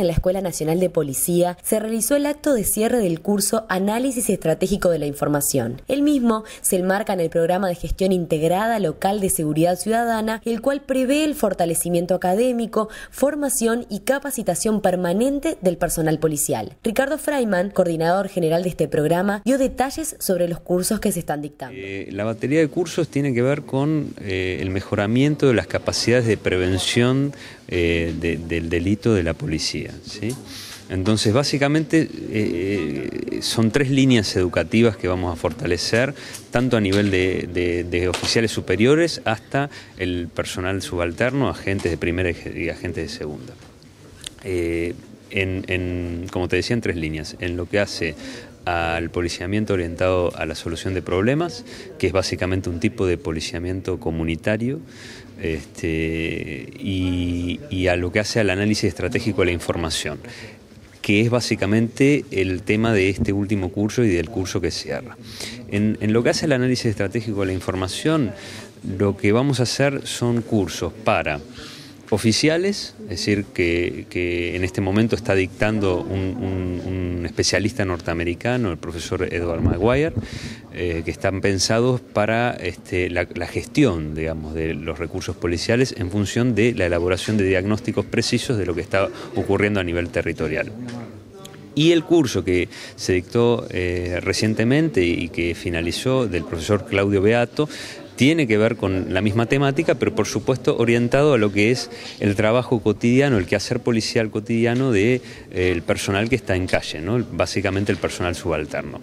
en la Escuela Nacional de Policía se realizó el acto de cierre del curso Análisis Estratégico de la Información. El mismo se enmarca en el programa de gestión integrada local de seguridad ciudadana, el cual prevé el fortalecimiento académico, formación y capacitación permanente del personal policial. Ricardo Freiman, coordinador general de este programa, dio detalles sobre los cursos que se están dictando. Eh, la batería de cursos tiene que ver con eh, el mejoramiento de las capacidades de prevención eh, del delito de la policía. Entonces, básicamente eh, son tres líneas educativas que vamos a fortalecer, tanto a nivel de, oficiales superiores hasta el personal subalterno, agentes de primera y agentes de segunda. Eh, como te decía, en tres líneas. En lo que hace al policiamiento orientado a la solución de problemas, que es básicamente un tipo de policiamiento comunitario, este, y, a lo que hace al análisis estratégico de la información que es básicamente el tema de este último curso y del curso que cierra. En, lo que hace al análisis estratégico de la información, lo que vamos a hacer son cursos para oficiales, es decir, que, en este momento está dictando un, especialista norteamericano, el profesor Edward Maguire, eh, que están pensados para este, la, gestión, digamos, de los recursos policiales en función de la elaboración de diagnósticos precisos de lo que está ocurriendo a nivel territorial. Y el curso que se dictó eh, recientemente y que finalizó del profesor Claudio Beato tiene que ver con la misma temática, pero por supuesto orientado a lo que es el trabajo cotidiano, el quehacer policial cotidiano del de, eh, el personal que está en calle, ¿no? básicamente el personal subalterno.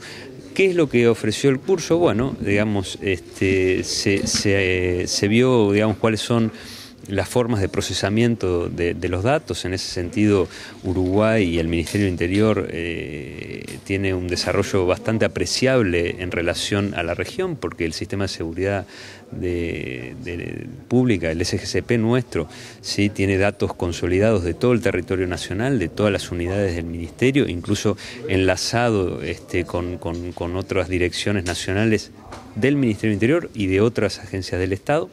¿Qué es lo que ofreció el curso? Bueno, digamos, este, se, se eh, vio, digamos, cuáles son las formas de procesamiento de, los datos. En ese sentido, Uruguay y el Ministerio del Interior tienen eh, tiene un desarrollo bastante apreciable en relación a la región, porque el sistema de seguridad pública, el SGCP nuestro, sí tiene datos consolidados de todo el territorio nacional, de todas las unidades del ministerio, incluso enlazado este, con, con otras direcciones nacionales del Ministerio del Interior y de otras agencias del Estado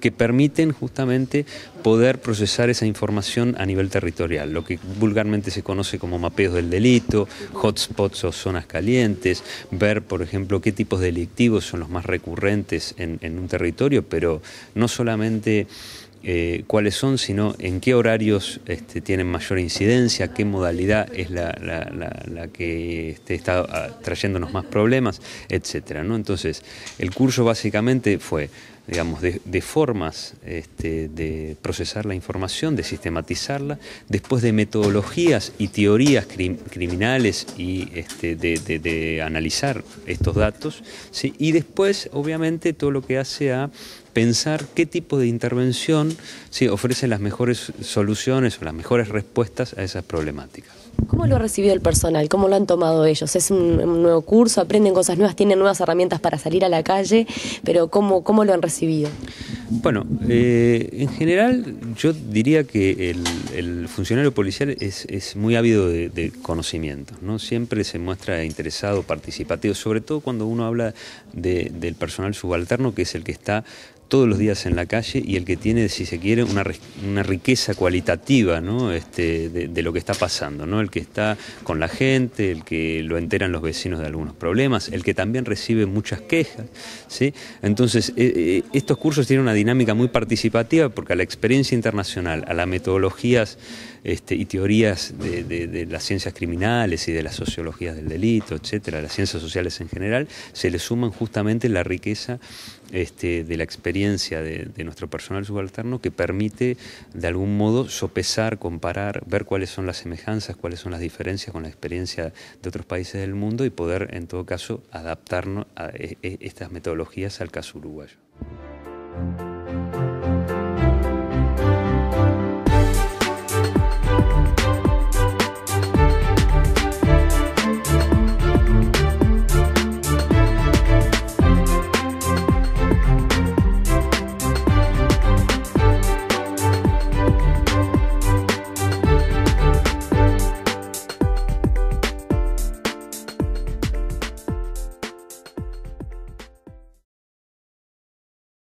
que permiten justamente poder procesar esa información a nivel territorial, lo que vulgarmente se conoce como mapeos del delito, hotspots o zonas calientes, ver, por ejemplo, qué tipos de delictivos son los más recurrentes en, un territorio, pero no solamente... Eh, cuáles son, sino en qué horarios este, tienen mayor incidencia, qué modalidad es la, que este, está ah, trayéndonos más problemas, etcétera. Entonces, el curso básicamente fue digamos, de, formas este, de procesar la información, de sistematizarla, después de metodologías y teorías criminales y este, de, analizar estos datos, y después, obviamente, todo lo que hace a pensar qué tipo de intervención ofrece las mejores soluciones o las mejores respuestas a esas problemáticas. ¿Cómo lo ha recibido el personal? ¿Cómo lo han tomado ellos? Es un, nuevo curso, aprenden cosas nuevas, tienen nuevas herramientas para salir a la calle, pero ¿cómo, cómo lo han recibido? Bueno, eh, en general yo diría que el, funcionario policial es, muy ávido de, conocimiento, ¿no? Siempre se muestra interesado, participativo, sobre todo cuando uno habla del personal subalterno, que es el que está todos los días en la calle y el que tiene, si se quiere, una, riqueza cualitativa este, de, lo que está pasando, ¿no? el que está con la gente, el que lo enteran los vecinos de algunos problemas, el que también recibe muchas quejas. ¿sí? Entonces, eh, eh, estos cursos tienen una dinámica muy participativa porque a la experiencia internacional, a las metodologías este, y teorías de, las ciencias criminales y de las sociologías del delito, etcétera, las ciencias sociales en general, se le suman justamente la riqueza este, de la experiencia de, nuestro personal subalterno que permite de algún modo sopesar, comparar, ver cuáles son las semejanzas, cuáles son las diferencias con la experiencia de otros países del mundo y poder en todo caso adaptarnos a e, e, estas metodologías al caso uruguayo.